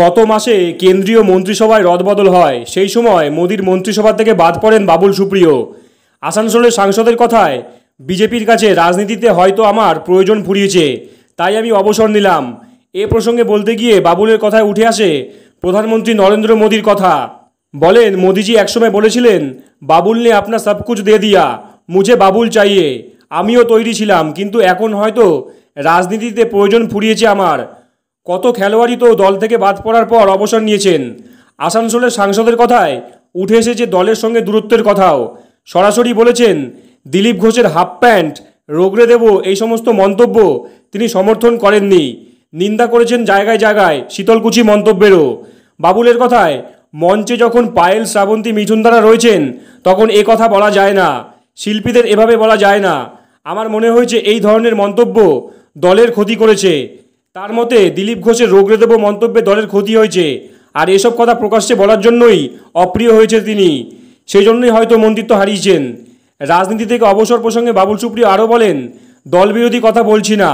গত মাসে কেন্দ্রীয় মন্ত্রিসভায় রদবদল হয় সেই সময় মোদির মন্ত্রিসভা থেকে বাদ পড়েন বাবুল সুপ্রিয় আসানসোলের সাংসদের কথায় বিজেপির কাছে রাজনীতিতে হয়তো আমার প্রয়োজন ফুরিয়েছে তাই আমি অবসর নিলাম এ প্রসঙ্গে বলতে গিয়ে বাবুলের কথায় উঠে আসে প্রধানমন্ত্রী নরেন্দ্র মোদীর কথা বলেন মোদিজি একসময় বলেছিলেন বাবুল নে আপনার কিছু দিয়ে দিয়া মুঝে বাবুল চাইয়ে আমিও তৈরি ছিলাম কিন্তু এখন হয়তো রাজনীতিতে প্রয়োজন ফুরিয়েছে আমার কত খেলোয়াড়ই তো দল থেকে বাদ পড়ার পর অবসর নিয়েছেন আসানসোলের সাংসদের কথায় উঠে এসেছে দলের সঙ্গে দূরত্বের কথাও সরাসরি বলেছেন দিলীপ ঘোষের হাফ প্যান্ট রোগড়ে দেব এই সমস্ত মন্তব্য তিনি সমর্থন করেননি নিন্দা করেছেন জায়গায় জায়গায় শীতলকুচি মন্তব্যেরও বাবুলের কথায় মঞ্চে যখন পায়েল শ্রাবন্তী মিঠুন দ্বারা রয়েছেন তখন এ কথা বলা যায় না শিল্পীদের এভাবে বলা যায় না আমার মনে হয়েছে এই ধরনের মন্তব্য দলের ক্ষতি করেছে তার মতে দিলীপ ঘোষের রোগ দেব মন্তব্যে দলের ক্ষতি হয়েছে আর এসব কথা প্রকাশ্যে বলার জন্যই অপ্রিয় হয়েছে তিনি সেই জন্যই হয়তো মন্ত্রিত্ব হারিয়েছেন রাজনীতি থেকে অবসর প্রসঙ্গে বাবুল সুপ্রিয় আরও বলেন দল বিরোধী কথা বলছি না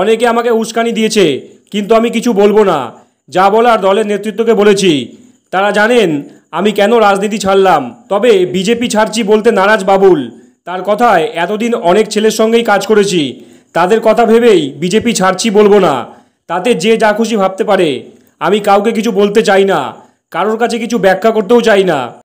অনেকে আমাকে উস্কানি দিয়েছে কিন্তু আমি কিছু বলবো না যা বলার দলের নেতৃত্বকে বলেছি তারা জানেন আমি কেন রাজনীতি ছাড়লাম তবে বিজেপি ছাড়ছি বলতে নারাজ বাবুল তার কথায় এতদিন অনেক ছেলের সঙ্গেই কাজ করেছি তাদের কথা ভেবেই বিজেপি ছাড়ছি বলবো না তাতে যে যা খুশি ভাবতে পারে আমি কাউকে কিছু বলতে চাই না কারোর কাছে কিছু ব্যাখ্যা করতেও চাই না